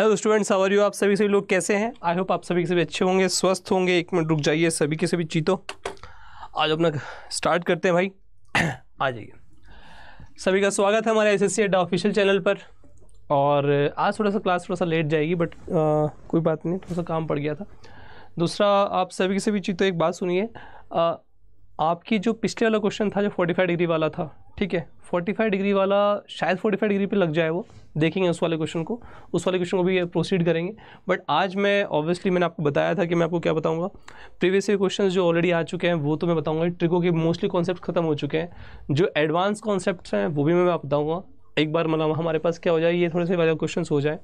hello students our you आप सभी सभी लोग कैसे हैं आई होप आप सभी के सभी अच्छे होंगे स्वस्थ होंगे एक मिनट रुक जाइए सभी के सभी चीतो आज अपना स्टार्ट करते हैं भाई आ जाइए सभी का स्वागत है हमारे S S C official channel पर और आज थोड़ा सा क्लास थोड़ा सा लेट जाएगी बट कोई बात नहीं थोड़ा सा काम पड़ गया था दूसरा आप सभी के सभी चीतो एक बात सुनिए आपकी जो पिछले वाला क्वेश्चन था जो 45 डिग्री वाला था ठीक है 45 डिग्री वाला शायद 45 डिग्री पे लग जाए वो देखेंगे उस वाले क्वेश्चन को उस वाले क्वेश्चन को भी प्रोसीड करेंगे बट आज मैं ऑब्वियसली मैंने आपको बताया था कि मैं आपको क्या बताऊंगा प्रीवियस ईयर क्वेश्चन जो ऑलरेडी आ चुके हैं वो तो मैं बताऊंगा ट्रिको के मोस्टली कॉन्सेप्ट खत्म हो चुके हैं जो एडवांस कॉन्सेप्ट हैं वो भी मैं बताऊँगा एक बार मतलब हमारे पास क्या हो जाए ये थोड़े से वाले क्वेश्चन हो जाए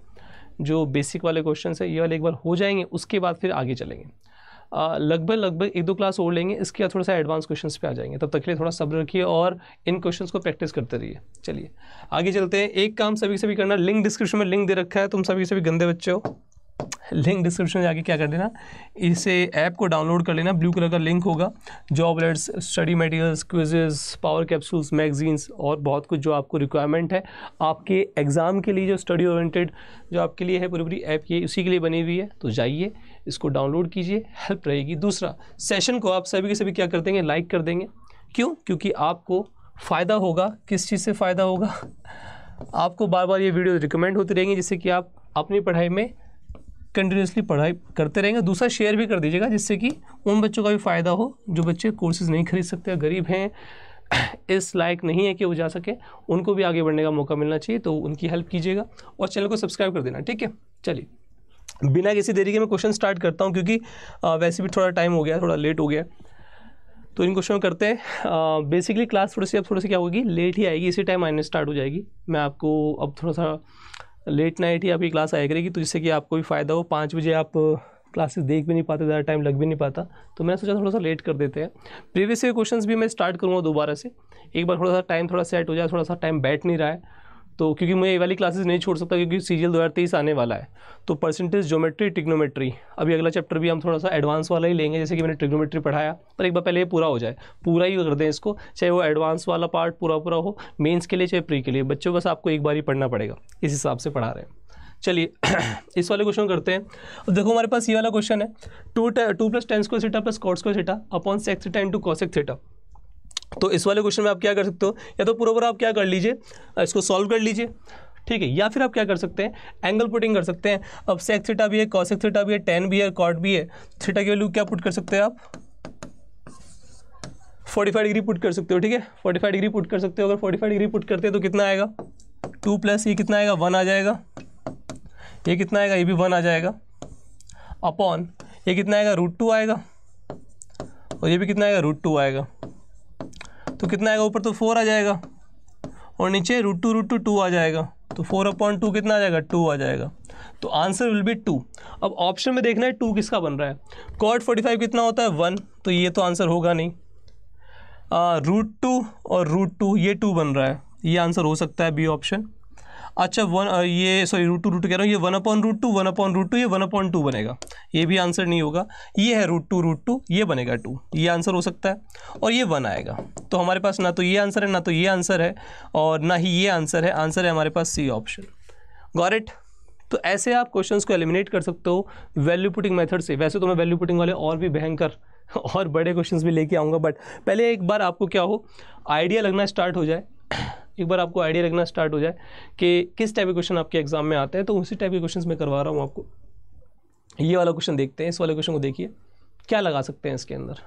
जो बेसिक वाले क्वेश्चन है ये वाले एक बार हो जाएंगे उसके बाद फिर आगे चलेंगे लगभग लगभग एक दो क्लास और लेंगे इसके बाद थोड़ा सा एडवांस क्वेश्चन पे आ जाएंगे तब तक के लिए थोड़ा सब्र रखिए और इन क्वेश्चन को प्रैक्टिस करते रहिए चलिए आगे चलते हैं एक काम सभी से सभी करना लिंक डिस्क्रिप्शन में लिंक दे रखा है तुम सभी से भी गंदे बच्चे हो लिंक डिस्क्रिप्शन में जाके क्या कर देना इसे ऐप को डाउनलोड कर लेना ब्लू कलर का लिंक होगा job lets study materials quizzes power capsules magazines और बहुत कुछ जो आपको रिक्वायरमेंट है आपके एग्ज़ाम के लिए जो स्टडी ओरिएंटेड जो आपके लिए है पूरी पूरी ऐप ये उसी के लिए बनी हुई है तो जाइए इसको डाउनलोड कीजिए हेल्प रहेगी दूसरा सेशन को आप सभी के सभी क्या कर देंगे लाइक कर देंगे क्यों क्योंकि आपको फ़ायदा होगा किस चीज़ से फ़ायदा होगा आपको बार बार ये वीडियो रिकमेंड होती रहेंगी जिससे कि आप अपनी पढ़ाई में कंटिन्यूसली पढ़ाई करते रहेंगे दूसरा शेयर भी कर दीजिएगा जिससे कि उन बच्चों का भी फ़ायदा हो जो बच्चे कोर्सेज़ नहीं खरीद सकते गरीब हैं इस लायक नहीं है कि वो जा सके उनको भी आगे बढ़ने का मौका मिलना चाहिए तो उनकी हेल्प कीजिएगा और चैनल को सब्सक्राइब कर देना ठीक है चलिए बिना किसी देरी के मैं क्वेश्चन स्टार्ट करता हूँ क्योंकि वैसे भी थोड़ा टाइम हो गया थोड़ा लेट हो गया तो इन क्वेश्चन करते हैं बेसिकली क्लास थोड़ी सी अब थोड़ी सी क्या होगी लेट ही आएगी इसी टाइम आने स्टार्ट हो जाएगी मैं आपको अब थोड़ा सा लेट नाइट ही आपकी क्लास आया करेगी तो जिससे कि आपको भी फ़ायदा हो पाँच बजे आप क्लासेस देख भी नहीं पाते ज़्यादा टाइम लग भी नहीं पाता तो मैंने सोचा थोड़ा सा लेट कर देते हैं प्रीवियस ईयर क्वेश्चंस भी मैं स्टार्ट करूँगा दोबारा से एक बार थोड़ा सा टाइम थोड़ा सेट हो जाए थोड़ा सा टाइम बैठ नहीं रहा है तो क्योंकि मैं ये वाली क्लासेस नहीं छोड़ सकता क्योंकि सीजियल दो हज़ार तेईस आने वाला है तो परसेंटेज ज्योमेट्री टिग्नोमेट्री अभी अगला चैप्टर भी हम थोड़ा सा एडवांस वाला ही लेंगे जैसे कि मैंने टिग्नोमेट्री पढ़ाया पर एक बार पहले ये पूरा हो जाए पूरा ही कर दें इसको चाहे वो एडवांस वाला पार्ट पूरा पूरा हो मेन्स के लिए चाहे प्री के लिए बच्चों बस आपको एक बार ही पढ़ना पड़ेगा इस हिसाब से पढ़ा रहे हैं चलिए इस वाले क्वेश्चन करते हैं अब देखो हमारे पास ये वाला क्वेश्चन है two two plus tan square theta plus cot square theta upon sec theta into cosec theta तो इस वाले क्वेश्चन में आप क्या कर सकते हो या तो पूरा पूरा आप क्या कर लीजिए इसको सॉल्व कर लीजिए ठीक है या फिर आप क्या कर सकते हैं एंगल पुटिंग कर सकते हैं अब सेक्स थीटा भी है कॉसेक थीटा भी है टेन भी है कॉट भी है थीटा की वैल्यू क्या पुट कर सकते हैं आप 45 डिग्री पुट कर सकते हो ठीक है 45 डिग्री पुट कर सकते हो अगर 45 डिग्री पुट करते हैं तो कितना आएगा टू प्लस ये कितना आएगा वन आ जाएगा ये कितना आएगा ये भी वन आ जाएगा अपॉन ये कितना आएगा रूट टू आएगा और ये भी कितना आएगा रूट टू आएगा तो कितना आएगा ऊपर तो फोर आ जाएगा और नीचे root two root two two आ जाएगा तो फोर अपॉइंट टू कितना आ जाएगा टू आ जाएगा तो आंसर विल बी टू अब ऑप्शन में देखना है टू किसका बन रहा है कॉट फोर्टी फाइव कितना होता है वन तो ये तो आंसर होगा नहीं रूट टू और रूट टू ये टू बन रहा है ये आंसर हो सकता है बी ऑप्शन अच्छा वन uh, ये सॉरी रूट टू रूट कह रहा हूँ ये one upon root two one upon root two ये वन अपॉन टू बनेगा ये भी आंसर नहीं होगा ये है रूट टू रूट टू ये बनेगा टू ये आंसर हो सकता है और ये वन आएगा तो हमारे पास ना तो ये आंसर है ना तो ये आंसर है और ना ही ये आंसर है आंसर है हमारे पास सी ऑप्शन गॉरेट तो ऐसे आप क्वेश्चंस को एलिमिनेट कर सकते हो वैल्यू पुटिंग मेथड से वैसे तो मैं वैल्यू पुटिंग वाले और भी भयंकर और बड़े क्वेश्चंस भी लेके आऊँगा बट पहले एक बार आपको क्या हो आइडिया लगना स्टार्ट हो जाए एक बार आपको आइडिया रखना स्टार्ट हो जाए कि किस टाइप के क्वेश्चन आपके एग्जाम में आते हैं तो उसी टाइप के क्वेश्चन मैं करवा रहा हूँ आपको ये वाला क्वेश्चन देखते हैं इस वाले क्वेश्चन को देखिए क्या लगा सकते हैं इसके अंदर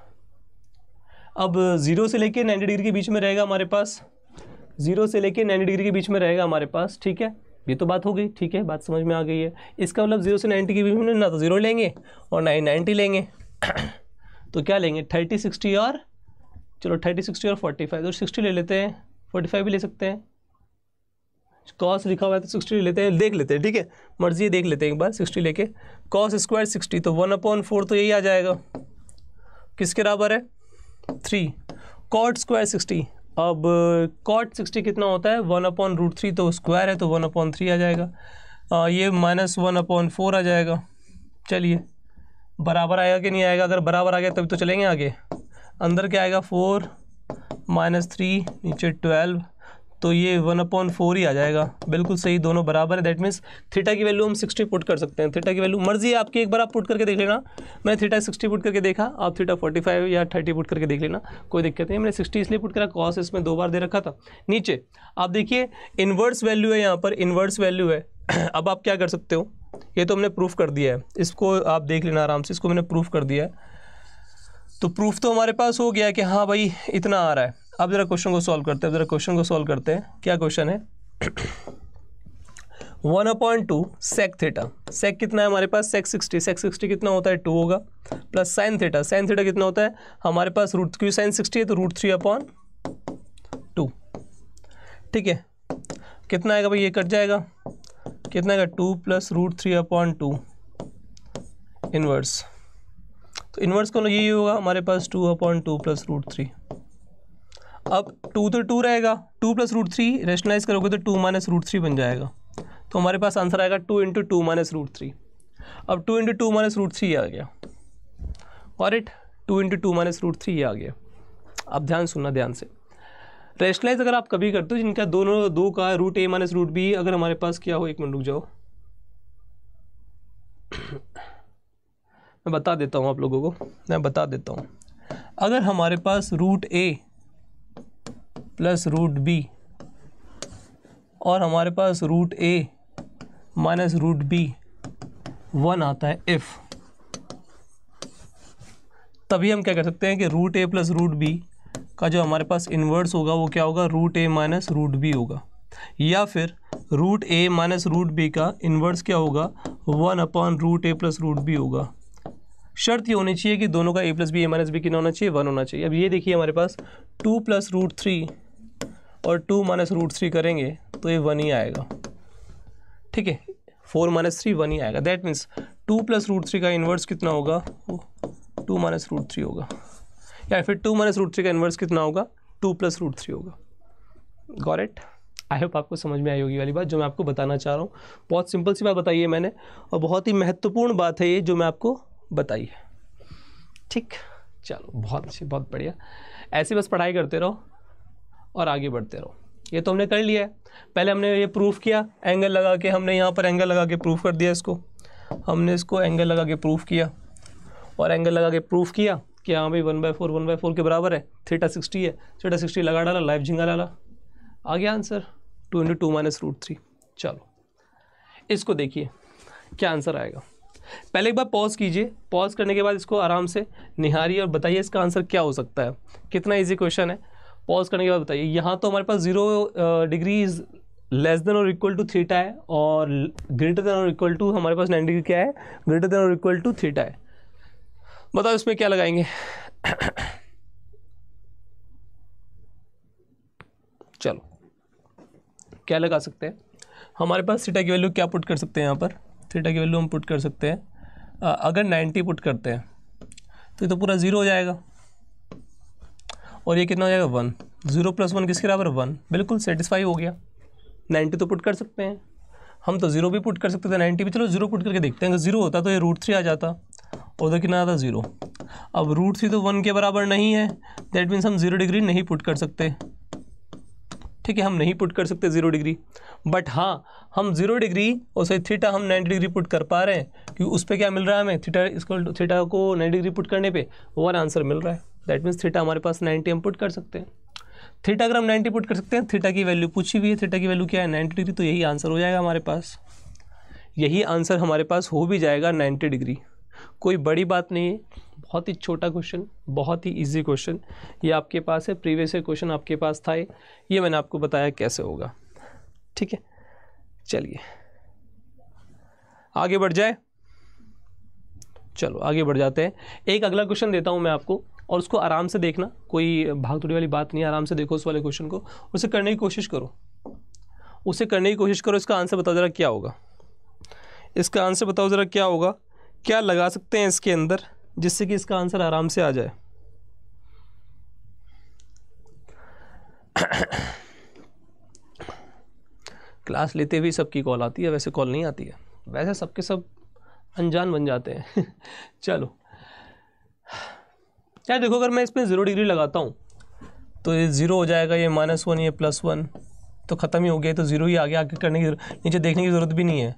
अब ज़ीरो से लेके नाइन्टी डिग्री के बीच में रहेगा हमारे पास ज़ीरो से लेके नाइन्टी डिग्री के बीच में रहेगा हमारे पास ठीक है ये तो बात हो गई ठीक है बात समझ में आ गई है इसका मतलब जीरो से नाइन्टी के बीच में ना तो ज़ीरो लेंगे और ना ही नाइन्टी लेंगे तो क्या लेंगे थर्टी सिक्सटी और चलो थर्टी सिक्सटी और फोर्टी फाइव तो सिक्सटी ले लेते हैं फोर्टी फाइव भी ले सकते हैं कॉस लिखा हुआ है तो सिक्सटी लेते हैं देख लेते हैं ठीक है मर्जी है देख लेते हैं एक बार सिक्सटी लेके कॉस स्क्वायर सिक्सटी तो वन अपॉन फोर तो यही आ जाएगा किसके बराबर है थ्री कॉट स्क्वायर सिक्सटी अब कॉट सिक्सटी कितना होता है वन अपॉन रूट थ्री तो स्क्वायर है तो वन अपॉन थ्री आ जाएगा आ, ये माइनस वन अपॉन फोर आ जाएगा चलिए बराबर आएगा कि नहीं आएगा अगर बराबर आ गया तभी तो चलेंगे आगे अंदर क्या आएगा फोर माइनस थ्री नीचे ट्वेल्व तो ये वन अपॉन फोर ही आ जाएगा बिल्कुल सही दोनों बराबर है दैट मीन्स थीटा की वैल्यू हम सिक्सटी पुट कर सकते हैं थीटा की वैल्यू मर्जी है आपकी एक बार आप पुट करके देख लेना मैं थीटा सिक्सटी पुट करके देखा आप थीटा फोर्टी फाइव या थर्टी पुट करके देख लेना कोई दिक्कत नहीं मैंने सिक्सटी इसलिए पुट करा कॉस इसमें दो बार दे रखा था नीचे आप देखिए इन्वर्स वैल्यू है यहाँ पर इन्वर्स वैल्यू है अब आप क्या कर सकते हो ये तो हमने प्रूफ कर दिया है इसको आप देख लेना आराम से इसको मैंने प्रूफ कर दिया है तो प्रूफ तो हमारे पास हो गया कि हाँ भाई इतना आ रहा है अब ज़रा क्वेश्चन को सॉल्व करते हैं ज़रा क्वेश्चन को सॉल्व करते हैं क्या क्वेश्चन है one upon two sec theta sec कितना है हमारे पास सेक सिक्सटी सेक सिक्सटी कितना होता है टू होगा plus sine theta sine theta कितना होता है हमारे पास रूट क्यों साइन सिक्सटी है तो रूट थ्री अपॉन टू ठीक है कितना आएगा भाई ये कट जाएगा कितना आएगा two plus root three upon two inverse तो इन्वर्स कौन यही होगा हमारे पास two upon two plus root three अब टू तो टू रहेगा two plus root three rationalize करोगे तो टू माइनस रूट थ्री बन जाएगा तो हमारे पास आंसर आएगा two into two minus root three अब two into two minus root three आ गया और it two into two minus root three आ गया अब ध्यान सुनना ध्यान से रेशनलाइज अगर आप कभी करते हो जिनका दोनों दो का root A minus root B अगर हमारे पास क्या हो एक मिनट रुक जाओ मैं बता देता हूँ आप लोगों को मैं बता देता हूँ अगर हमारे पास root A plus root B और हमारे पास root A minus root B one आता है इफ़ तभी हम क्या कर सकते हैं कि root A plus root B का जो हमारे पास इन्वर्स होगा वो क्या होगा root A minus root B होगा या फिर root A minus root B का इन्वर्स क्या होगा one upon root A plus root B होगा शर्त ये होनी चाहिए कि दोनों का A plus B A minus B कितना होना चाहिए वन होना चाहिए अब ये देखिए हमारे पास टू प्लस रूट थ्री और टू माइनस रूट थ्री करेंगे तो ये वन ही आएगा ठीक है फोर माइनस थ्री वन ही आएगा that means two plus root three का इन्वर्स कितना होगा टू माइनस रूट थ्री होगा या फिर टू माइनस रूट थ्री का इन्वर्स कितना होगा टू प्लस रूट थ्री होगा गॉर इट आई होप आपको समझ में आई होगी वाली बात जो मैं आपको बताना चाह रहा हूँ बहुत सिंपल सी बात बताई है मैंने और बहुत ही महत्वपूर्ण बात है ये जो मैं आपको बताइए ठीक चलो बहुत अच्छी बहुत बढ़िया ऐसे बस पढ़ाई करते रहो और आगे बढ़ते रहो ये तो हमने कर लिया है पहले हमने ये प्रूफ किया एंगल लगा के हमने यहाँ पर एंगल लगा के प्रूफ कर दिया इसको हमने इसको एंगल लगा के प्रूफ किया और एंगल लगा के प्रूफ किया कि हाँ भाई one by four one by four के बराबर है थीटा सिक्सटी है थीटा सिक्सटी लगा डाला लाइफ झिंगा डाला आ गया answer two into two minus root three चलो इसको देखिए क्या आंसर आएगा पहले एक बार पॉज कीजिए पॉज करने के बाद इसको आराम से निहारिए और बताइए इसका आंसर क्या हो सकता है कितना ईजी क्वेश्चन है पॉज करने के बाद बताइए यहाँ तो हमारे पास zero degree is less than और इक्वल टू थीटा है और ग्रेटर देन और इक्वल टू हमारे पास नाइन डिग्री क्या है ग्रेटर देन और इक्वल टू थीटा है बताओ इसमें क्या लगाएंगे चलो क्या लगा सकते हैं हमारे पास सीटा की वैल्यू क्या पुट कर सकते हैं यहाँ पर थीटा की वैल्यू हम पुट कर सकते हैं अगर नाइन्टी पुट करते हैं तो ये तो पूरा ज़ीरो हो जाएगा और ये कितना हो जाएगा वन ज़ीरो प्लस वन किसके बराबर वन बिल्कुल सेटिस्फाई हो गया नाइन्टी तो पुट कर सकते हैं हम तो ज़ीरो भी पुट कर सकते थे नाइन्टी भी चलो ज़ीरो पुट करके देखते हैं अगर ज़ीरो होता तो ये रूट थ्री आ जाता और उधर कितना आता ज़ीरो अब रूट थ्री तो वन के बराबर नहीं है दैट मीन्स हम ज़ीरो डिग्री नहीं पुट कर सकते ठीक है हम नहीं पुट कर सकते ज़ीरो डिग्री बट हाँ हम जीरो डिग्री और सही थीटा हम नाइन्टी डिग्री पुट कर पा रहे हैं क्योंकि उस पर क्या मिल रहा है हमें थीटा इसको थीटा को नाइन्टी डिग्री पुट करने पे वन आंसर मिल रहा है दैट मीन्स थीटा हमारे पास नाइन्टी हम पुट कर सकते हैं थीटा अगर हम नाइन्टी पुट कर सकते हैं थीटा की वैल्यू पूछी हुई है थीटा की वैल्यू क्या है नाइन्टी डिग्री तो यही आंसर हो जाएगा हमारे पास यही आंसर हमारे पास हो भी जाएगा नाइन्टी डिग्री कोई बड़ी बात नहीं है बहुत ही छोटा क्वेश्चन बहुत ही इजी क्वेश्चन ये आपके पास है प्रीवियस क्वेश्चन आपके पास था ये मैंने आपको बताया कैसे होगा ठीक है चलिए आगे बढ़ जाए चलो आगे बढ़ जाते हैं एक अगला क्वेश्चन देता हूँ मैं आपको और उसको आराम से देखना कोई भाग थोड़ी वाली बात नहीं आराम से देखो उस वाले क्वेश्चन को उसे करने की कोशिश करो उसे करने की कोशिश करो इसका आंसर बताओ ज़रा क्या होगा इसका आंसर बताओ ज़रा क्या होगा क्या लगा सकते हैं इसके अंदर जिससे कि इसका आंसर आराम से आ जाए क्लास लेते हुए सबकी कॉल आती है वैसे कॉल नहीं आती है वैसे सबके सब अनजान बन जाते हैं चलो यार देखो अगर मैं इसमें ज़ीरो डिग्री लगाता हूँ तो ये ज़ीरो हो जाएगा ये माइनस वन ये प्लस वन तो ख़त्म ही हो गया तो ज़ीरो ही आ गया आगे करने की नीचे देखने की ज़रूरत भी नहीं है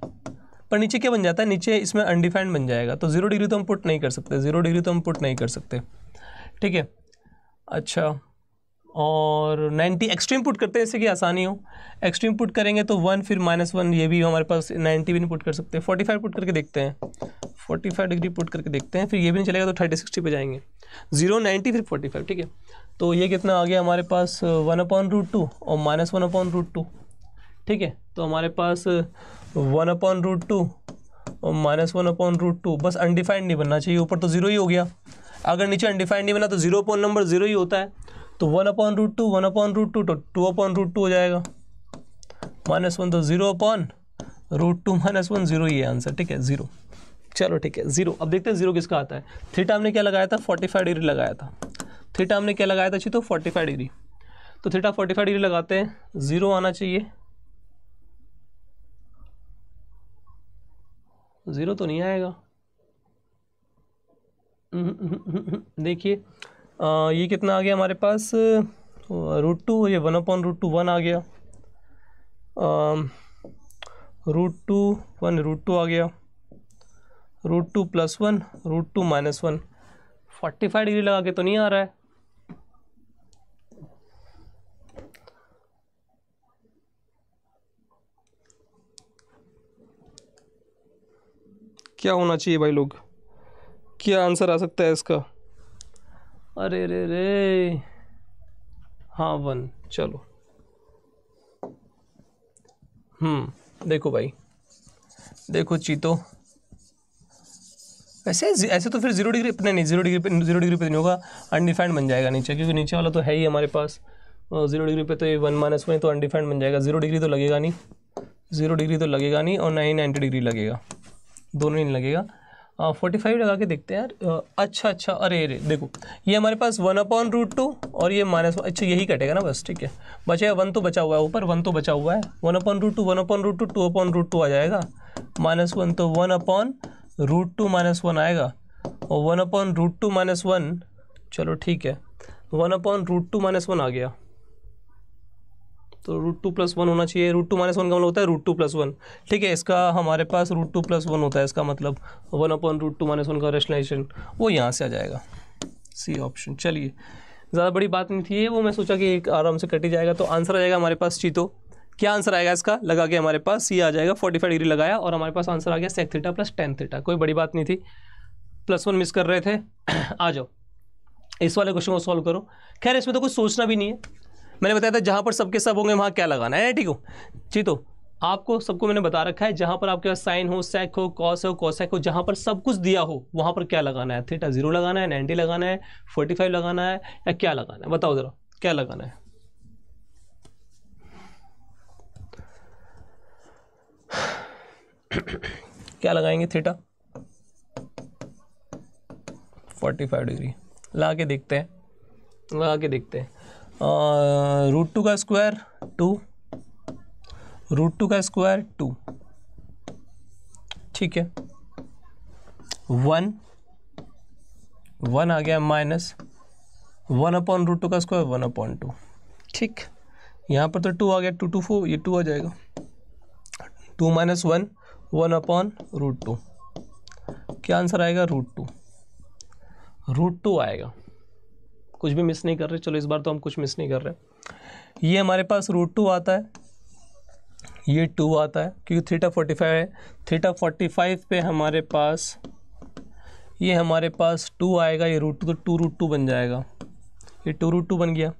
पर नीचे क्या बन जाता है नीचे इसमें अनडिफाइंड बन जाएगा तो जीरो डिग्री तो हम पुट नहीं कर सकते जीरो डिग्री तो हम पुट नहीं कर सकते ठीक है अच्छा और 90 एक्सट्रीम पुट करते हैं इससे कि आसानी हो एक्सट्रीम पुट करेंगे तो वन फिर माइनस वन ये भी हमारे पास 90 भी नहीं पुट कर सकते 45 पुट करके देखते हैं 45 डिग्री पुट करके देखते हैं फिर ये भी नहीं चलेगा तो थर्टी सिक्सटी पे जाएंगे जीरो नाइन्टी फिर 45 ठीक है तो ये कितना आ गया हमारे पास वन अपॉन रूट टू और minus one upon root two ठीक है तो हमारे पास वन अपॉन रूट टू और minus one upon root two बस अनडिफाइंड नहीं बनना चाहिए ऊपर तो ज़ीरो ही हो गया अगर नीचे अनडिफाइंड नहीं बना तो ज़ीरो अपॉन नंबर ज़ीरो ही होता है तो one upon root two one upon root two तो टू अपॉन रूट टू हो जाएगा माइनस वन तो zero upon root two minus one zero है आंसर ठीक है ज़ीरो चलो ठीक है ज़ीरो अब देखते हैं ज़ीरो किसका आता है थीटा हमने क्या लगाया था फोर्टी फाइव डिग्री लगाया था थीटा हमने क्या लगाया था जी तो फोर्टी फाइव डिग्री तो थीटा फोर्टी फाइव डिग्री लगाते हैं ज़ीरो आना चाहिए ज़ीरो तो नहीं आएगा हम्म, हम्म, हम्म, देखिए ये कितना आ गया हमारे पास रूट तो टू ये one upon root two one आ गया root two one root two आ गया root two plus one root two minus one forty five degree लगा के तो नहीं आ रहा है क्या होना चाहिए भाई लोग क्या आंसर आ सकता है इसका अरे रे रे हाँ वन चलो हम्म देखो भाई देखो चीतो वैसे ऐसे तो फिर जीरो डिग्री नहीं नहीं जीरो डिग्री पे जीरो डिग्री पे नहीं होगा अनडिफाइंड बन जाएगा नीचे क्योंकि नीचे वाला तो है ही हमारे पास जीरो डिग्री पे तो ये वन माइनस वन तो अनडिफाइंड बन जाएगा जीरो डिग्री तो लगेगा नहीं जीरो डिग्री तो लगेगा नहीं और ना ही नाइन्टी डिग्री लगेगा दोनों ही नहीं लगेगा फोर्टी फाइव लगा के देखते हैं यार अच्छा अच्छा अरे अरे देखो ये हमारे पास वन अपॉन रूट टू और ये माइनस वन अच्छा यही कटेगा ना बस ठीक है बचेगा वन तो बचा हुआ है ऊपर वन तो बचा हुआ है one upon root two one upon root two two upon root two आ जाएगा माइनस वन तो one upon root two minus one आएगा और one upon root two minus one चलो ठीक है one upon root two minus one आ गया तो रूट टू प्लस वन होना चाहिए रूट टू माइनस वन का मतलब होता है रूट टू प्लस वन ठीक है इसका हमारे पास रूट टू प्लस वन होता है इसका मतलब one upon root two minus one का रेशनलाइजेशन वो यहाँ से आ जाएगा सी ऑप्शन चलिए ज़्यादा बड़ी बात नहीं थी वो मैं सोचा कि एक आराम से कट ही जाएगा तो आंसर आ जाएगा हमारे पास चीतो क्या आंसर आएगा इसका लगा के हमारे पास सी आ जाएगा फोर्टी फाइव डिग्री लगाया और हमारे पास आंसर आ गया sec theta plus tan theta कोई बड़ी बात नहीं थी प्लस वन मिस कर रहे थे आ जाओ इस वाले क्वेश्चन को सॉल्व करो खैर इसमें तो कुछ सोचना भी नहीं है मैंने बताया था जहाँ पर सबके सब होंगे वहाँ क्या लगाना है ठीक हो जी तो आपको सबको मैंने बता रखा है जहाँ पर आपके पास साइन हो सेक हो कॉस हो कॉसेक हो जहाँ पर सब कुछ दिया हो वहाँ पर क्या लगाना है थीटा जीरो लगाना है नाइन्टी लगाना है फोर्टी फाइव लगाना है या क्या लगाना है बताओ ज़रा क्या लगाना है क्या लगाएंगे थीटा फाइव डिग्री लगा के देखते हैं लगा के देखते हैं रूट uh, टू का स्क्वायर टू रूट टू का स्क्वायर टू ठीक है वन वन आ गया minus one upon root two का स्क्वायर वन अपॉन टू ठीक यहाँ पर तो टू आ गया टू टू फोर ये टू आ जाएगा two minus one one upon root two क्या आंसर आएगा रूट टू रूट टू आएगा कुछ भी मिस नहीं कर रहे चलो इस बार तो हम कुछ मिस नहीं कर रहे ये हमारे पास रूट टू आता है ये टू आता है क्योंकि थीटा फोर्टी फाइव है थीटा फोर्टी फाइव पे हमारे पास ये हमारे पास टू आएगा ये रूट टू तो टू रूट टू बन जाएगा ये टू रूट टू बन गया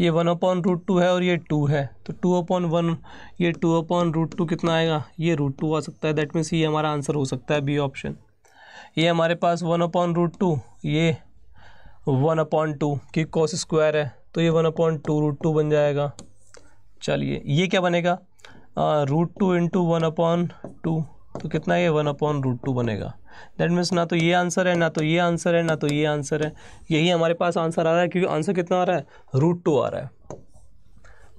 ये वन अपॉन रूट टू है और ये टू है तो टू अपॉन वन ये टू अपॉन रूट टू कितना आएगा ये रूट टू आ सकता है दैट मीन्स ये हमारा आंसर हो सकता है बी ऑप्शन ये हमारे पास वन अपॉन रूट टू ये वन अपॉन टू की कॉस स्क्वायर है तो ये one upon two root two बन जाएगा चलिए ये क्या बनेगा root two into one upon two तो कितना ये वन अपॉन रूट टू बनेगा दैट मीन्स ना तो ये आंसर है ना तो ये आंसर है ना तो ये आंसर है यही हमारे पास आंसर आ रहा है क्योंकि आंसर कितना आ रहा है रूट टू आ रहा है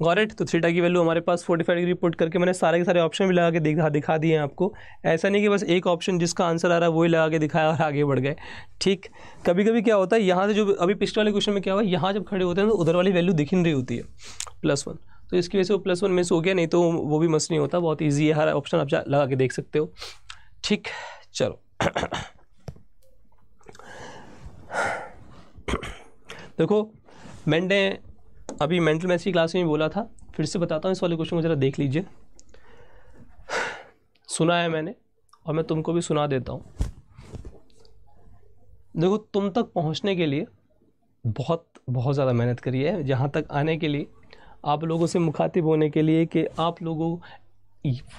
गॉरेट तो थीटा की वैल्यू हमारे पास 45 डिग्री पुट करके मैंने सारे के सारे ऑप्शन भी लगा के दिखा दिखा दिए हैं आपको ऐसा नहीं कि बस एक ऑप्शन जिसका आंसर आ रहा है वही लगा के दिखाया और आगे बढ़ गए ठीक कभी कभी क्या होता है यहाँ से जो अभी पिछले वाले क्वेश्चन में क्या हुआ यहाँ जब खड़े होते हैं तो उधर वाली वैल्यू दिख नहीं रही होती है प्लस वन तो इसकी वजह से वो प्लस वन मिस हो गया नहीं तो वो भी मस नहीं होता बहुत ईजी है हर ऑप्शन आप लगा के देख सकते हो ठीक चलो देखो मैंने अभी मेंटल मैथ्स की क्लास में बोला था फिर से बताता हूँ इस वाले क्वेश्चन को ज़रा देख लीजिए सुना है मैंने और मैं तुमको भी सुना देता हूँ देखो तुम तक पहुँचने के लिए बहुत बहुत ज़्यादा मेहनत करी है जहाँ तक आने के लिए आप लोगों से मुखातिब होने के लिए कि आप लोगों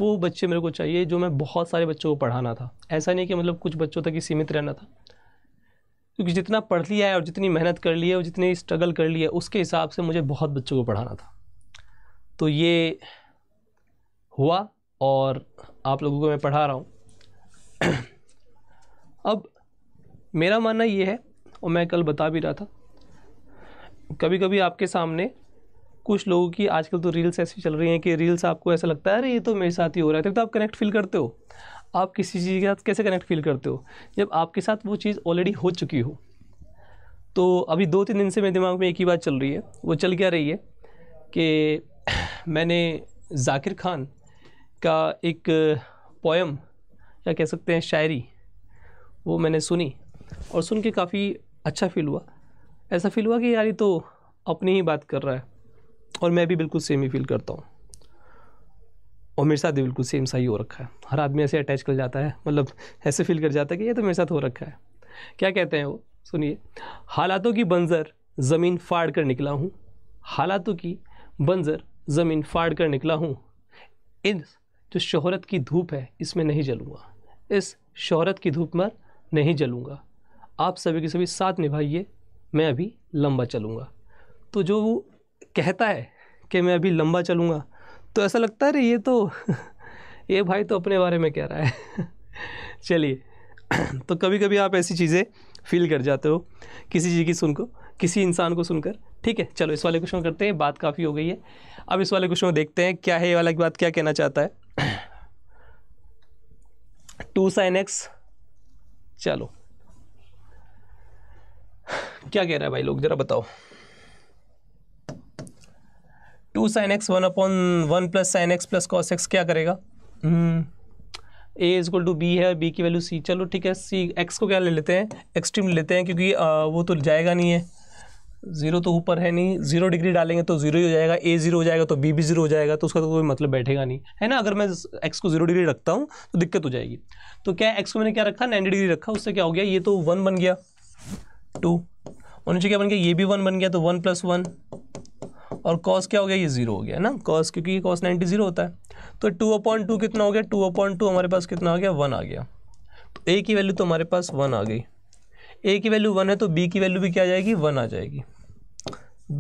वो बच्चे मेरे को चाहिए जो मैं बहुत सारे बच्चों को पढ़ाना था ऐसा नहीं कि मतलब कुछ बच्चों तक ही सीमित रहना था क्योंकि जितना पढ़ लिया है और जितनी मेहनत कर ली है और जितनी स्ट्रगल कर ली है उसके हिसाब से मुझे बहुत बच्चों को पढ़ाना था तो ये हुआ और आप लोगों को मैं पढ़ा रहा हूँ अब मेरा मानना ये है और मैं कल बता भी रहा था कभी कभी आपके सामने कुछ लोगों की आजकल तो रील्स ऐसी चल रही हैं कि रील्स आपको ऐसा लगता है अरे ये तो मेरे साथ ही हो रहा है तब तो आप कनेक्ट फील करते हो आप किसी चीज़ के साथ कैसे कनेक्ट फील करते हो जब आपके साथ वो चीज़ ऑलरेडी हो चुकी हो तो अभी दो तीन दिन से मेरे दिमाग में एक ही बात चल रही है वो चल क्या रही है कि मैंने जाकिर खान का एक पोएम या कह सकते हैं शायरी वो मैंने सुनी और सुन के काफ़ी अच्छा फील हुआ ऐसा फील हुआ कि यार ये तो अपनी ही बात कर रहा है और मैं भी बिल्कुल सेम ही फील करता हूँ और मेरे साथ भी बिल्कुल सेम सा ही हो रखा है हर आदमी ऐसे अटैच कर जाता है मतलब ऐसे फील कर जाता है कि ये तो मेरे साथ हो रखा है क्या कहते हैं वो सुनिए हालातों की बंजर ज़मीन फाड़ कर निकला हूँ हालातों की बंजर ज़मीन फाड़ कर निकला हूँ इन जो शोहरत की धूप है इसमें नहीं जलूँगा इस शोहरत की धूप में नहीं जलूँगा आप सभी के सभी साथ निभाइए मैं अभी लंबा चलूँगा तो जो वो कहता है कि मैं अभी लंबा चलूँगा तो ऐसा लगता है ये तो ये भाई तो अपने बारे में कह रहा है चलिए तो कभी कभी आप ऐसी चीज़ें फील कर जाते हो किसी चीज़ की सुन को किसी इंसान को सुनकर ठीक है चलो इस वाले क्वेश्चन करते हैं बात काफ़ी हो गई है अब इस वाले क्वेश्चन को देखते हैं क्या है ये वाला बात क्या कहना चाहता है टू साइन एक्स चलो क्या कह रहा है भाई लोग ज़रा बताओ two sine X one upon one plus sine X plus cos X क्या करेगा A is equal to B है बी की वैल्यू सी चलो ठीक है सी एक्स को क्या ले लेते हैं एक्सट्रीम लेते हैं क्योंकि आ, वो तो जाएगा नहीं है ज़ीरो तो ऊपर है नहीं ज़ीरो डिग्री डालेंगे तो ज़ीरो ही हो जाएगा ए ज़ीरो हो जाएगा तो बी भी ज़ीरो हो जाएगा तो उसका तो कोई मतलब बैठेगा नहीं है ना अगर मैं एक्स को ज़ीरो डिग्री रखता हूँ तो दिक्कत हो जाएगी तो क्या एक्स को मैंने क्या रखा नाइन्टी डिग्री रखा उससे क्या हो गया ये तो वन बन गया टू और नीचे क्या बन गया ये भी वन बन गया तो वन प्लस वन और कॉस क्या हो गया ये जीरो हो गया है ना कॉस क्योंकि ये कॉस नाइन्टी जीरो होता है तो टू अपॉइंट टू कितना हो गया टू अपॉइंट टू हमारे पास कितना आ गया वन आ गया तो ए की वैल्यू तो हमारे पास वन आ गई ए की वैल्यू वन है तो बी की वैल्यू भी क्या आ जाएगी वन आ जाएगी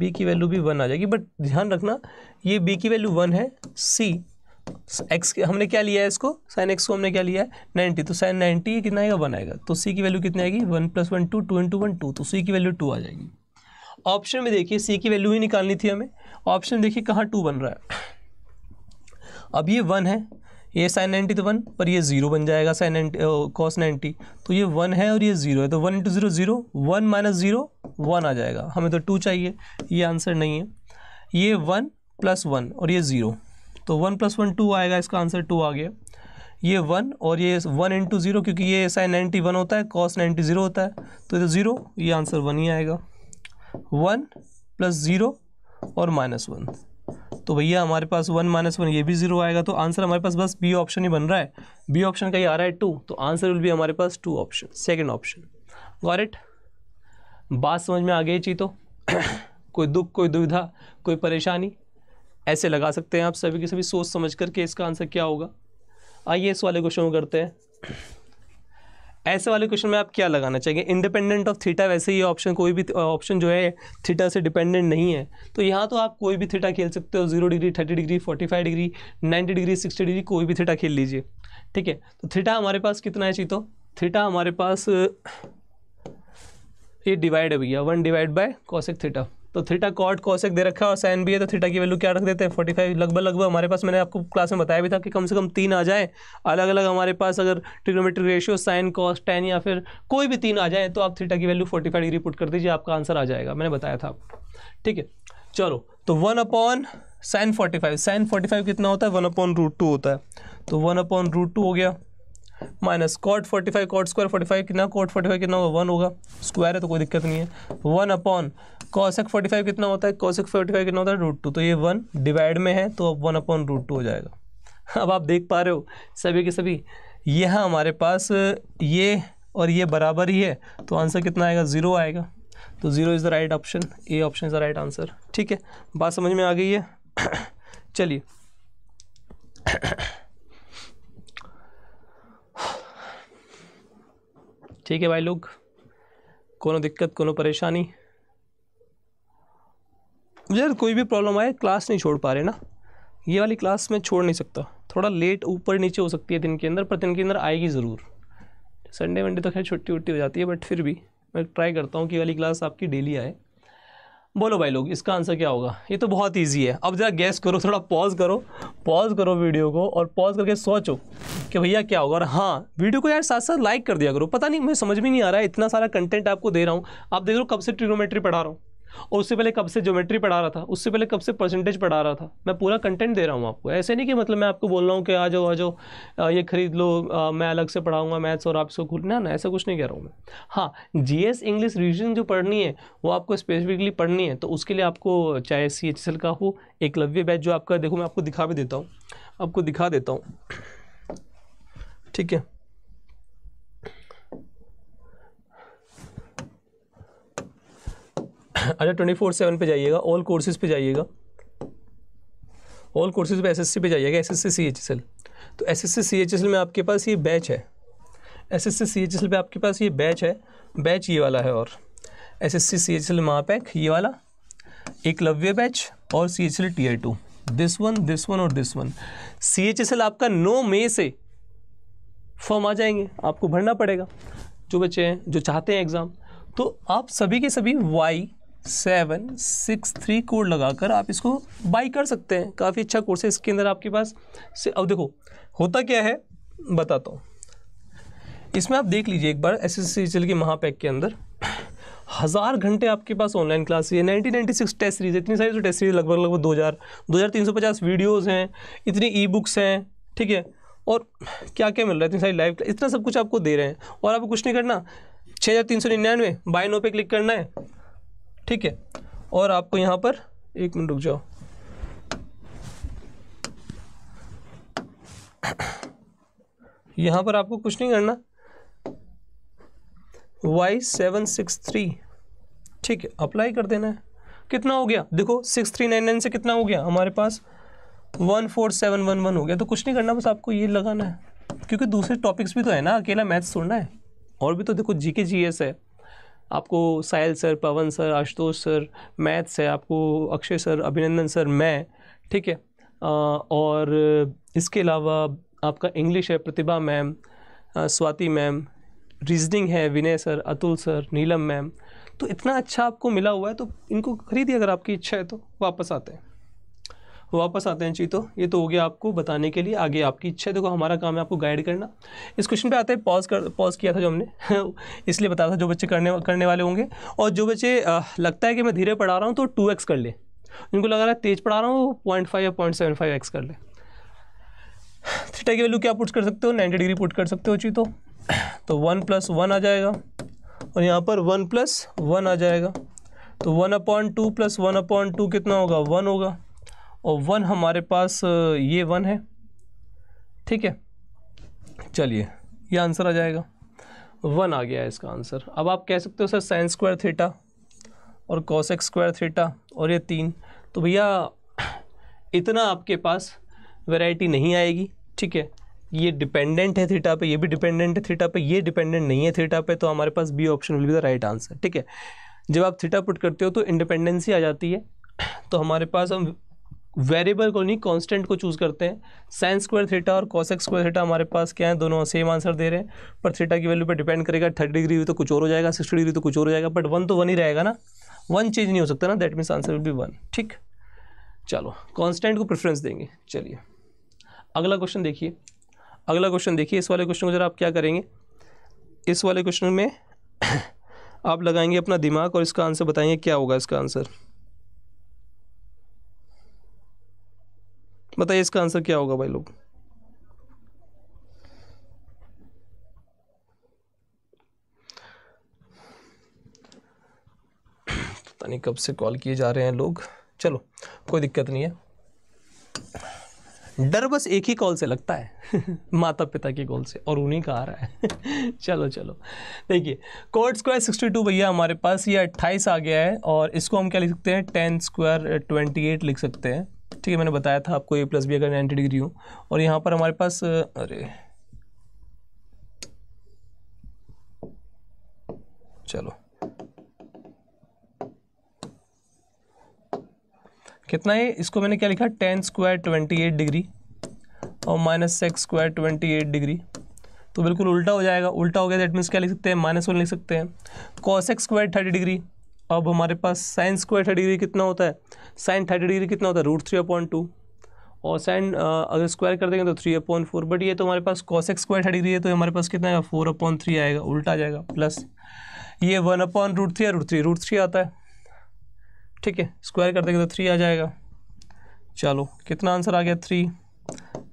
बी की वैल्यू भी वन आ जाएगी बट ध्यान रखना ये बी की वैल्यू वन है सी एक्स हमने क्या लिया है इसको साइन एक्स को हमने क्या लिया है नाइन्टी तो साइन नाइन्टी कितना आएगा वन आएगा तो सी की वैल्यू कितनी आएगी one plus one two two into one two तो सी की वैल्यू टू आ जाएगी ऑप्शन में देखिए सी की वैल्यू ही निकालनी थी हमें ऑप्शन में देखिए कहाँ टू बन रहा है अब ये वन है ये साइन नाइन्टी तो वन पर ये ज़ीरो बन जाएगा साइन नाइन्टी कॉस नाइन्टी तो ये वन है और ये ज़ीरो है तो one into zero zero one minus zero one आ जाएगा हमें तो टू चाहिए ये आंसर नहीं है ये वन प्लस वन और ये ज़ीरो तो वन प्लस वन टू आएगा इसका आंसर टू आ गया ये वन और ये वन इंटू ज़ीरो क्योंकि ये साइन नाइन्टी वन होता है कॉस नाइन्टी ज़ीरो होता है तो ये तो ज़ीरो ये आंसर वन ही आएगा वन प्लस ज़ीरो और माइनस वन तो भैया हमारे पास वन माइनस वन ये भी जीरो आएगा तो आंसर हमारे पास बस बी ऑप्शन ही बन रहा है बी ऑप्शन का ही आ रहा है टू तो आंसर विल भी हमारे पास two option second option got it बात समझ में आ गई ची तो कोई दुख कोई दुविधा कोई परेशानी ऐसे लगा सकते हैं आप सभी के सभी सोच समझ करके इसका आंसर क्या होगा आइए इस वाले क्वेश्चन करते हैं ऐसे वाले क्वेश्चन में आप क्या लगाना चाहिए इंडिपेंडेंट ऑफ थीटा वैसे ही ऑप्शन कोई भी ऑप्शन जो है थीटा से डिपेंडेंट नहीं है तो यहाँ तो आप कोई भी थीटा खेल सकते हो zero degree thirty degree forty five degree ninety degree sixty degree कोई भी थीटा खेल लीजिए ठीक है तो थीटा हमारे पास कितना है चीतो थीटा हमारे पास ये डिवाइड है भैया one divide by cosec theta तो थीटा कॉट एक दे रखा है और साइन भी है तो थीटा की वैल्यू क्या रख देते हैं फोर्टी फाइव लगभग लगभग हमारे पास मैंने आपको क्लास में बताया भी था कि कम से कम तीन आ जाए अलग अलग हमारे पास अगर trigonometric ratio sine cos tan या फिर कोई भी तीन आ जाए तो आप थीटा की value forty five degree put कर दीजिए आपका आंसर आ जाएगा मैंने बताया था ठीक है चलो तो one upon sine forty five sine forty five कितना होता है वन अपॉन रूट टू होता है तो वन अपॉन रूट टू हो गया minus cot forty five cot square forty five कितना कॉट फोर्टी फाइव कितना होगा वन होगा स्क्वायर है तो कोई दिक्कत नहीं है one upon cosec forty five कितना होता है कॉशक फोर्टी फाइव कितना होता है रूट टू तो ये वन डिवाइड में है तो अब वन अपॉन रूट टू हो जाएगा अब आप देख पा रहे हो सभी के सभी यहाँ हमारे पास ये और ये बराबर ही है तो आंसर कितना आएगा ज़ीरो आएगा तो zero is the right option A option is the right answer ठीक है बात समझ में आ गई है चलिए ठीक है भाई लोग कोनो दिक्कत कोनो परेशानी यार कोई भी प्रॉब्लम आए क्लास नहीं छोड़ पा रहे ना ये वाली क्लास मैं छोड़ नहीं सकता थोड़ा लेट ऊपर नीचे हो सकती है दिन के अंदर पर दिन के अंदर आएगी ज़रूर संडे वनडे तो खैर छुट्टी उट्टी हो जाती है बट फिर भी मैं ट्राई करता हूँ कि वाली क्लास आपकी डेली आए बोलो भाई लोग इसका आंसर क्या होगा ये तो बहुत ईजी है अब ज़रा गैस करो थोड़ा पॉज करो पॉज करो वीडियो को और पॉज करके सोचो कि भैया क्या होगा और हाँ वीडियो को यार साथ साथ लाइक कर दिया करो पता नहीं मुझे समझ में नहीं आ रहा है इतना सारा कंटेंट आपको दे रहा हूँ आप देख रहे हो कब से ट्रिगोमेट्री पढ़ा रहा हूँ और उससे पहले कब से ज्योमेट्री पढ़ा रहा था उससे पहले कब से परसेंटेज पढ़ा रहा था मैं पूरा कंटेंट दे रहा हूँ आपको ऐसे नहीं कि मतलब मैं आपको बोल रहा हूँ कि आ जाओ आ जाओ ये खरीद लो आ, मैं अलग से पढ़ाऊँगा मैथ्स और आप इसको खुल ना ना ऐसा कुछ नहीं कह रहा हूँ मैं हाँ जी इंग्लिश रिविजन जो पढ़नी है वो आपको स्पेसिफिकली पढ़नी है तो उसके लिए आपको चाहे सी एच का हो लव्य बैच जो आपका देखो मैं आपको दिखा भी देता हूँ आपको दिखा देता हूँ ठीक है अच्छा ट्वेंटी फोर सेवन पर जाइएगा ऑल कोर्सेज पे जाइएगा ऑल कोर्सेज पे एसएससी पे जाइएगा एसएससी सीएचएसएल तो एसएससी सीएचएसएल में आपके पास ये बैच है एसएससी सीएचएसएल पे आपके पास ये बैच है बैच ये वाला है और एसएससी सीएचएसएल महापैक ये वाला एकलव्य बैच और C H L I two this one this one और this one C H S L आपका नौ मई से फॉर्म आ जाएंगे आपको भरना पड़ेगा जो बच्चे हैं जो चाहते हैं एग्ज़ाम तो आप सभी के सभी Y seven six three code लगाकर आप इसको बाई कर सकते हैं काफ़ी अच्छा कोर्स है इसके अंदर आपके पास से अब देखो होता क्या है बताता हूँ इसमें आप देख लीजिए एक बार एस एस सी एच के महापैक के अंदर हज़ार घंटे आपके पास ऑनलाइन क्लास है nineteen ninety six test series इतनी सारी जो टेस्ट सीरीज लगभग लगभग दो हज़ार दो हज़ार तीन सौ पचास वीडियोज़ हैं इतनी ई बुक्स हैं ठीक है और क्या क्या मिल रहा है इतनी सारी लाइव इतना सब कुछ आपको दे रहे हैं और आपको कुछ नहीं करना छः हज़ार तीन सौ निन्यानवे बाय नो पे क्लिक करना है ठीक है और आपको यहाँ पर एक मिनट रुक जाओ यहाँ पर आपको कुछ नहीं करना वाई सेवन सिक्स थ्री ठीक है अप्लाई कर देना है कितना हो गया देखो सिक्स थ्री नाइन नाइन से कितना हो गया हमारे पास one four seven one one हो गया तो कुछ नहीं करना बस आपको ये लगाना है क्योंकि दूसरे टॉपिक्स भी तो है ना अकेला मैथ्स छोड़ना है और भी तो देखो जीके जीएस जी एस है आपको Sahil sir Pawan sir Ashutosh sir maths है आपको अक्षय सर अभिनंदन सर मैं ठीक है और इसके अलावा आपका इंग्लिश है Pratibha ma'am Swati ma'am reasoning है Vinay sir Atul sir Neelam ma'am तो इतना अच्छा आपको मिला हुआ है तो इनको खरीदिए अगर आपकी इच्छा है तो वापस आते हैं वापस आते हैं चीतो ये तो हो गया आपको बताने के लिए आगे आपकी इच्छा देखो हमारा काम है आपको गाइड करना इस क्वेश्चन पे आते हैं पॉज कर पॉज किया था जो हमने इसलिए बताया था जो बच्चे करने करने वाले होंगे और जो बच्चे आ, लगता है कि मैं धीरे पढ़ा रहा हूँ तो टू कर ले उनको लगा रहा है तेज पढ़ा रहा हूँ पॉइंट फाइव या पॉइंट सेवन फाइव एक्स कर ले थीटा की वैल्यू क्या पुट कर सकते हो नाइन्टी डिग्री पुट कर सकते हो चीतो तो तो वन प्लस वन आ जाएगा और यहाँ पर वन प्लस वन आ जाएगा तो one upon two plus one upon two कितना होगा वन होगा और वन हमारे पास ये वन है ठीक है चलिए ये आंसर आ जाएगा वन आ गया है इसका आंसर अब आप कह सकते हो सर साइन स्क्वायर थीटा और कॉसेक स्क्वायर थीटा और ये तीन तो भैया इतना आपके पास वैरायटी नहीं आएगी ठीक है ये डिपेंडेंट है थीटा पे ये भी डिपेंडेंट है थीटा पे ये डिपेंडेंट नहीं है थीटा पे तो हमारे पास B option will be the right answer ठीक है जब आप थीटा पुट करते हो तो इंडिपेंडेंसी आ जाती है तो हमारे पास हम वेरिएबल को नहीं कांस्टेंट को चूज़ करते हैं साइन स्क्वायर थीटा और कॉसेक्स स्क्वायर थीटा हमारे पास क्या है दोनों सेम आंसर दे रहे हैं पर थीटा की वैल्यू पर डिपेंड करेगा थर्टी डिग्री हुई तो कुछ और हो जाएगा सिक्सटी डिग्री तो कुछ और हो जाएगा बट वन तो वन ही रहेगा ना वन चेंज नहीं हो सकता ना that means answer will be one ठीक चलो कॉन्स्टेंट को प्रेफरेंस देंगे चलिए अगला क्वेश्चन देखिए अगला क्वेश्चन देखिए इस वाले क्वेश्चन को जरा आप क्या करेंगे इस वाले क्वेश्चन में आप लगाएंगे अपना दिमाग और इसका आंसर बताएंगे क्या होगा इसका आंसर बताइए इसका आंसर क्या होगा भाई लोग पता नहीं कब से कॉल किए जा रहे हैं लोग चलो कोई दिक्कत नहीं है डर बस एक ही कॉल से लगता है माता पिता की कॉल से और उन्हीं का आ रहा है चलो चलो देखिए कोर्ट स्क्वायर सिक्सटी टू भैया हमारे पास ये अट्ठाईस आ गया है और इसको हम क्या लिख सकते हैं टेन स्क्वायर ट्वेंटी एट लिख सकते हैं ठीक है मैंने बताया था आपको ए प्लस बी अगर नाइन्टी डिग्री हो और यहाँ पर हमारे पास अरे चलो कितना है इसको मैंने क्या लिखा tan square twenty eight degree और माइनस एक्स स्क्वायर ट्वेंटी एट डिग्री तो बिल्कुल उल्टा हो जाएगा उल्टा हो गया दैट मीन्स क्या लिख सकते हैं माइनस वन लिख सकते हैं cosec square thirty degree अब हमारे पास साइन स्क्वायर थर्टी डिग्री कितना होता है साइन थर्टी डिग्री कितना होता है रूट थ्री अपॉइंट टू और साइन अगर स्क्वायर कर देंगे तो थ्री अपॉइंट फोर बट ये तो हमारे पास कॉसेक स्क्वायर थर्टी डिग्री है तो हमारे पास कितना आएगा फोर अपॉइंट थ्री आएगा उल्टा आ जाएगा प्लस ये वन अपॉइंट रूट थ्री या रूट थ्री रूट थ्री आता है ठीक है स्क्वायर कर देंगे तो थ्री आ जाएगा चलो कितना आंसर आ गया three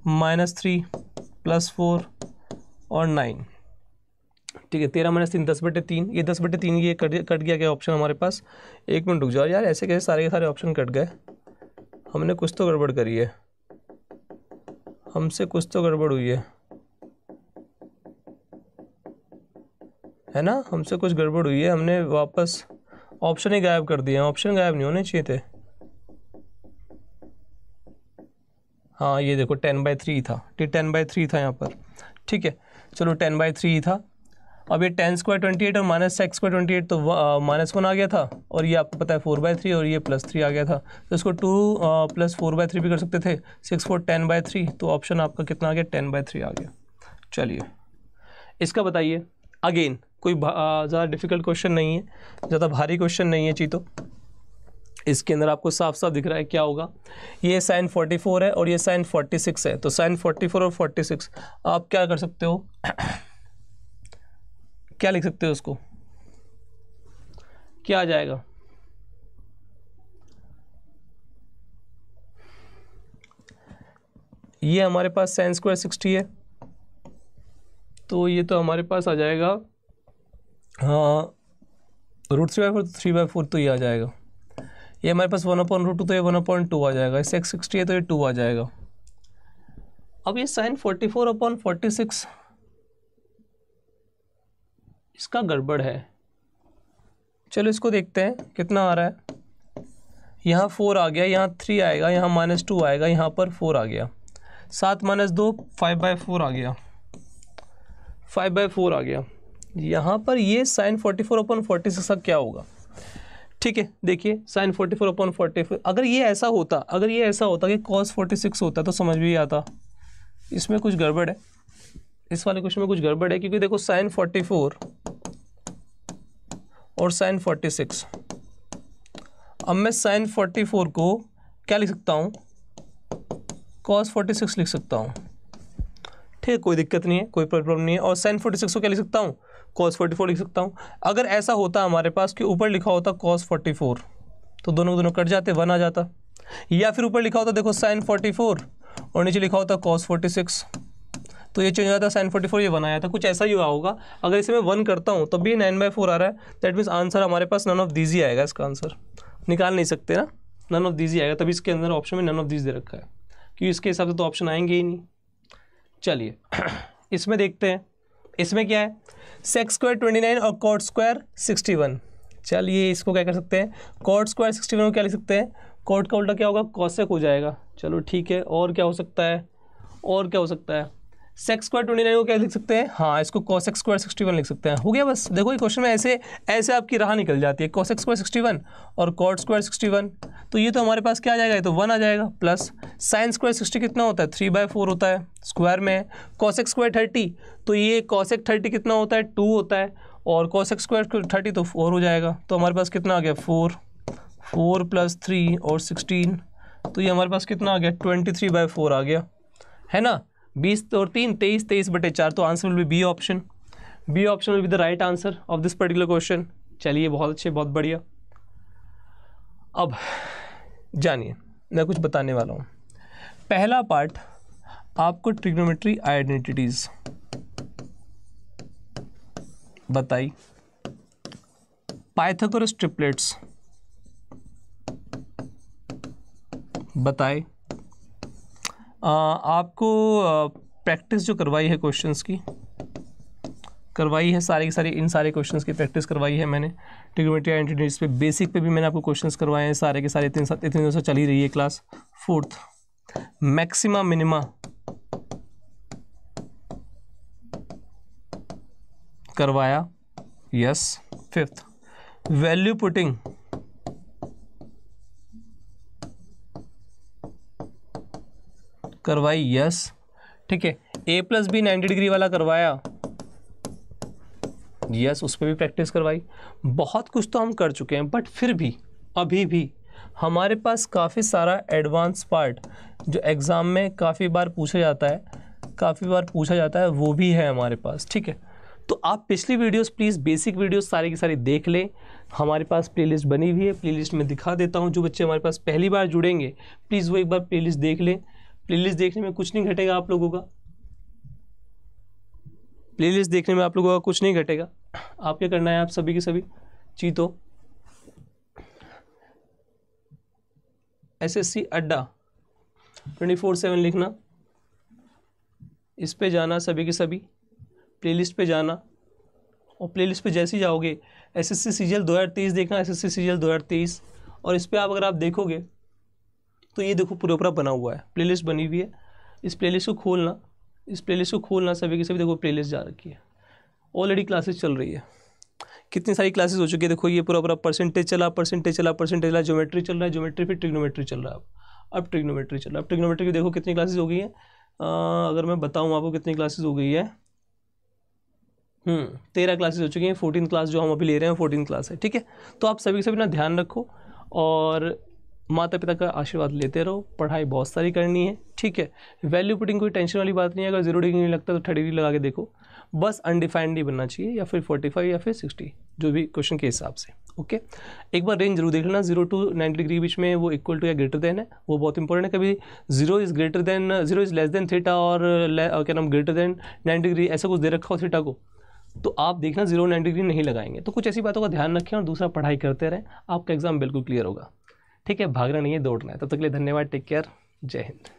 minus three plus four और नाइन ठीक है तेरह माइनस तीन दस बटे तीन ये दस बटे तीन ये कट कट गया क्या ऑप्शन हमारे पास एक मिनट रुक जाओ यार ऐसे कैसे सारे के सारे ऑप्शन कट गए हमने कुछ तो गड़बड़ करी है हमसे कुछ तो गड़बड़ हुई है है ना हमसे कुछ गड़बड़ हुई है हमने वापस ऑप्शन ही गायब कर दिए ऑप्शन गायब नहीं होने चाहिए थे हाँ ये देखो टेन बाई थ्री था टेन बाई थ्री था यहाँ पर ठीक है चलो टेन बाई थ्री था अब ये टेन स्क्वायर ट्वेंटी एट और माइनस एक्स स्क्वायर ट्वेंटी एट तो माइनस वन आ गया था और ये आपको पता है फोर बाय थ्री और ये प्लस थ्री आ गया था तो इसको two plus four by three भी कर सकते थे six four ten by three तो ऑप्शन आपका कितना आ गया टेन बाय थ्री आ गया चलिए इसका बताइए अगेन कोई ज़्यादा डिफ़िकल्ट क्वेश्चन नहीं है ज़्यादा भारी क्वेश्चन नहीं है चीतो इसके अंदर आपको साफ साफ दिख रहा है क्या होगा ये साइन 44 है और ये साइन 46 है तो साइन 44 और 46 आप क्या कर सकते हो क्या लिख सकते हो उसको क्या आ जाएगा ये हमारे पास साइन स्क्वायर सिक्सटी है तो ये तो हमारे पास आ जाएगा हाँ root three by four three by four तो ये आ जाएगा ये हमारे पास वन अपॉइंट रूट टू तो ये वन अपॉइंट टू आ जाएगा इससे एक्स सिक्सटी है तो ये टू आ जाएगा अब ये sine forty four upon forty six इसका गड़बड़ है चलो इसको देखते हैं कितना आ रहा है यहाँ फोर आ गया यहाँ थ्री आएगा यहाँ माइनस टू आएगा यहाँ पर फोर आ गया सात माइनस दो फाइव बाई फोर आ गया फाइव बाई फोर आ गया यहाँ पर ये sine forty four upon forty six का क्या होगा ठीक है देखिए sine forty four upon forty four अगर ये ऐसा होता अगर ये ऐसा होता कि कॉस फोर्टी सिक्स होता तो समझ भी आता इसमें कुछ गड़बड़ है इस वाले क्वेश्चन में कुछ गड़बड़ है क्योंकि देखो साइन फोर्टी फोर और साइन फोर्टी सिक्स अब मैं साइन फोर्टी फोर को क्या लिख सकता हूँ कॉस फोर्टी सिक्स लिख सकता हूँ ठीक कोई दिक्कत नहीं है कोई प्रॉब्लम नहीं है और साइन फोर्टी सिक्स को क्या लिख सकता हूँ कॉस फोर्टी फोर लिख सकता हूँ अगर ऐसा होता हमारे पास कि ऊपर लिखा होता कॉस फोर्टी फोर तो दोनों दोनों कट जाते वन आ जाता या फिर ऊपर लिखा होता देखो साइन फोर्टी फोर और नीचे लिखा होता कॉस फोर्टी सिक्स तो ये चेंज हुआ था साइन फोर्टी फोर ये बनाया आया था कुछ ऐसा ही हुआ होगा अगर इसे मैं वन करता हूँ तो भी नाइन बाई फोर आ रहा है दैट मीन्स आंसर हमारे पास नन ऑफ दीज ही आएगा इसका आंसर निकाल नहीं सकते ना नन ऑफ दीज ही आएगा तभी इसके अंदर ऑप्शन में नन ऑफ दीज दे रखा है क्योंकि इसके हिसाब से तो ऑप्शन आएंगे ही नहीं चलिए इसमें देखते हैं इसमें क्या है सेक्स स्क्वायर ट्वेंटी नाइन और कॉट स्क्वायर सिक्सटी वन चलिए इसको क्या कर सकते हैं कॉट स्क्वायर सिक्सटी वन को क्या लिख सकते हैं कॉट का उल्टा क्या होगा कॉसेक हो जाएगा चलो ठीक है और क्या हो सकता है और क्या हो सकता है सेक्स स्क्वायर ट्वेंटी नाइन को क्या लिख सकते हैं हाँ इसको कॉस स्क्वायर सिक्सटी वन लिख सकते हैं हो गया बस देखो ये क्वेश्चन में ऐसे ऐसे आपकी राह निकल जाती है कॉसेक्स स्क्वायर सिक्सटी वन और कॉट स्क्वायर सिक्सटी वन तो ये तो हमारे पास क्या आ जाएगा ये तो वन आ जाएगा प्लस साइन स्क्वायर सिक्सटी कितना होता है थ्री बाय फोर होता है स्क्वायर में कॉस स्क्वायर थर्टी तो ये कॉस थर्टी कितना होता है टू होता है और कॉस स्क्वायर थर्टी तो फोर हो जाएगा तो हमारे पास कितना आ गया फोर फोर प्लस थ्री और सिक्सटीन तो ये हमारे पास कितना आ गया ट्वेंटी थ्री बाय फोर आ गया है ना बीस तो और तीन तेईस तेईस बटे चार तो answer will be B option B option will be the right answer of this particular question चलिए बहुत अच्छे बहुत बढ़िया अब जानिए मैं कुछ बताने वाला हूँ पहला पार्ट आपको ट्रिग्नोमेट्री आइडेंटिटीज़ बताई पाइथागोरस ट्रिपलेट्स बताए आपको प्रैक्टिस जो करवाई है क्वेश्चंस की करवाई है सारे के सारे इन सारे क्वेश्चंस की प्रैक्टिस करवाई है मैंने ट्रिग्नोमेट्री एंटीज पे बेसिक पे भी मैंने आपको क्वेश्चंस करवाए हैं सारे के सारे इतने इतने दिनों से चल ही रही है क्लास फोर्थ मैक्सिमा मिनिमा करवाया यस फिफ्थ वैल्यू पुटिंग करवाई यस ठीक है A plus B ninety degree वाला करवाया यस उस पर भी प्रैक्टिस करवाई बहुत कुछ तो हम कर चुके हैं बट फिर भी अभी भी हमारे पास काफ़ी सारा एडवांस पार्ट जो एग्ज़ाम में काफ़ी बार पूछा जाता है काफ़ी बार पूछा जाता है वो भी है हमारे पास ठीक है तो आप पिछली वीडियोस प्लीज़ बेसिक वीडियोस सारी की सारी देख लें हमारे पास प्लेलिस्ट बनी हुई है प्लेलिस्ट में दिखा देता हूँ जो बच्चे हमारे पास पहली बार जुड़ेंगे प्लीज़ वो एक बार प्लेलिस्ट देख लें प्लेलिस्ट देखने में कुछ नहीं घटेगा आप लोगों का प्लेलिस्ट देखने में आप लोगों का कुछ नहीं घटेगा आप क्या करना है आप सभी की सभी चीतो SSC Adda twenty four seven लिखना इस पे जाना सभी के सभी प्लेलिस्ट पे जाना और प्लेलिस्ट पे जैसे ही जाओगे एसएससी हजार तेईस देखना एसएससी हजार तेईस और इस पर आप अगर आप देखोगे तो ये देखो पूरा पूरा बना हुआ है प्ले बनी हुई है इस प्ले को खोलना इस प्ले को खोलना सभी के सभी देखो प्ले जा रखी है ऑलरेडी क्लासेस चल रही है कितनी सारी क्लासेस हो चुकी है देखो ये पूरा पूरा परसेंटेज चला परसेंटेज चला परसेंटेज चला ज्योमेट्री चल रहा है ज्योमेट्री फिर ट्रिग्नोमेट्री चल रहा है अब अब ट्रिग्नोमेट्री चल रहा है अब ट्रिग्नोमेट्री देखो कितनी क्लासेस हो गई है अगर मैं बताऊँ आपको कितनी क्लासेज हो गई है तेरह क्लासेज हो चुकी हैं फोर्टीन क्लास जो हम अभी ले रहे हैं फोर्टीन क्लास है ठीक है तो आप सभी सभी ना ध्यान रखो और माता पिता का आशीर्वाद लेते रहो पढ़ाई बहुत सारी करनी है ठीक है वैल्यू पुटिंग कोई टेंशन वाली बात नहीं है अगर जीरो डिग्री नहीं लगता तो थर्टी डिग्री लगा के देखो बस अनडिफाइंड ही बनना चाहिए या फिर फोर्टी फाइव या फिर सिक्सटी जो भी क्वेश्चन के हिसाब से ओके एक बार रेंज जरूर देख लेना जीरो टू नाइन्टी डिग्री बीच में वो इक्वल टू या ग्रेटर देन है वो बहुत इंपॉर्टेंट है कभी zero is greater than zero is less than theta और क्या नाम ग्रेटर देन नाइन्टी डिग्री ऐसा कुछ दे रखा हो थीटा को तो आप देखना जीरो नाइन डिग्री नहीं लगाएंगे तो कुछ ऐसी बातों का ध्यान रखें और दूसरा पढ़ाई करते रहें आपका एग्जाम बिल्कुल क्लियर होगा ठीक है भागना नहीं है दौड़ना है तब तक के लिए धन्यवाद टेक केयर जय हिंद